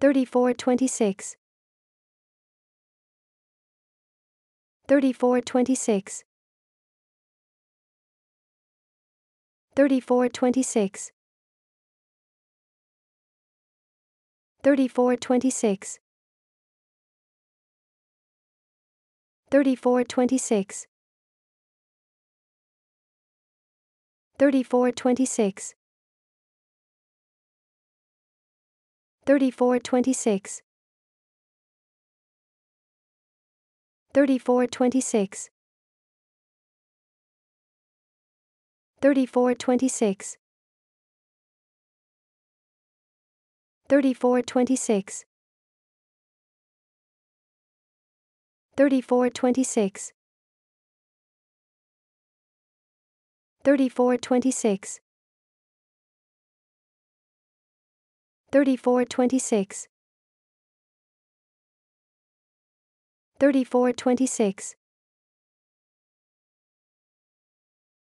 3426 3426 3426 3426 3426 3426 3426 3426 3426 3426 3426 3426 3426 3426